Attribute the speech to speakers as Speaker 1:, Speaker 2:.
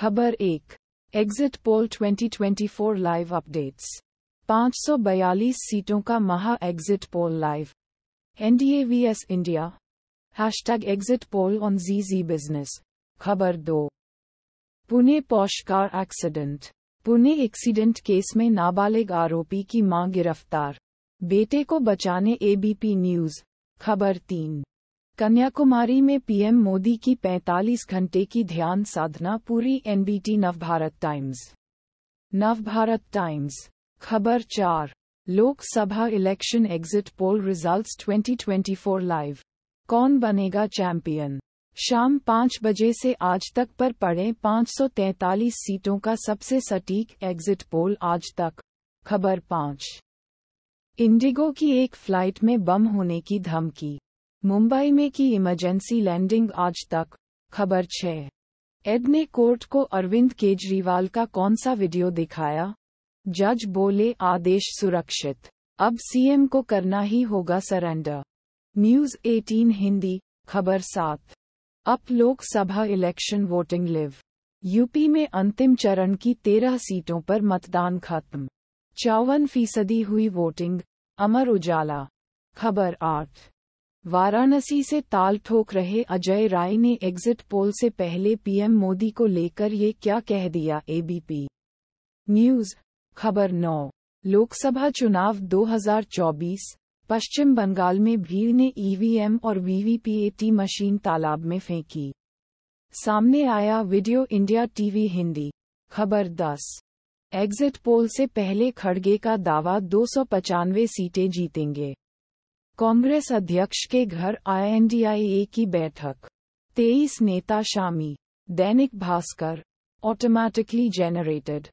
Speaker 1: खबर एक exit poll 2024 live updates 542 सीटों का महा exit poll live NDA V S India hash tag exit poll on जी जी बिजनेस खबर दो Pune Porsche car accident Pune accident case में नाबालिग आरोपी की मां गिरफ्तार बेटे को बचाने एबीपी न्यूज खबर तीन कन्याकुमारी में पीएम मोदी की 45 घंटे की ध्यान साधना पूरी NBT Navbharat Times Navbharat Times खबर चार Lok Sabha election exit poll results 2024 live कौन बनेगा चैंपियन शाम पाँच बजे से आज तक पर पड़े 543 सीटों का सबसे सटीक एग्जिट पोल आज तक खबर पाँच इंडिगो की एक फ्लाइट में बम होने की धमकी मुंबई में की इमरजेंसी लैंडिंग आज तक खबर छः एड ने कोर्ट को अरविंद केजरीवाल का कौन सा वीडियो दिखाया जज बोले आदेश सुरक्षित अब सीएम को करना ही होगा सरेंडर न्यूज 18 हिंदी खबर सात up Lok Sabha election voting live UP में अंतिम चरण की तेरह सीटों पर मतदान खत्म चौवन फीसदी हुई वोटिंग अमर उजाला खबर आठ वाराणसी से ताल ठोक रहे अजय राय ने एग्जिट पोल से पहले पीएम मोदी को लेकर ये क्या कह दिया एबीपी न्यूज खबर नौ लोकसभा चुनाव 2024 पश्चिम बंगाल में भीड़ ने ईवीएम e और वीवीपीएटी मशीन तालाब में फेंकी सामने आया वीडियो इंडिया टीवी हिंदी खबर 10 एग्जिट पोल से पहले खड़गे का दावा दो सीटें जीतेंगे कांग्रेस अध्यक्ष के घर आईएनडीआईए की बैठक तेईस नेता शामी दैनिक भास्कर ऑटोमैटिकली जेनरेटेड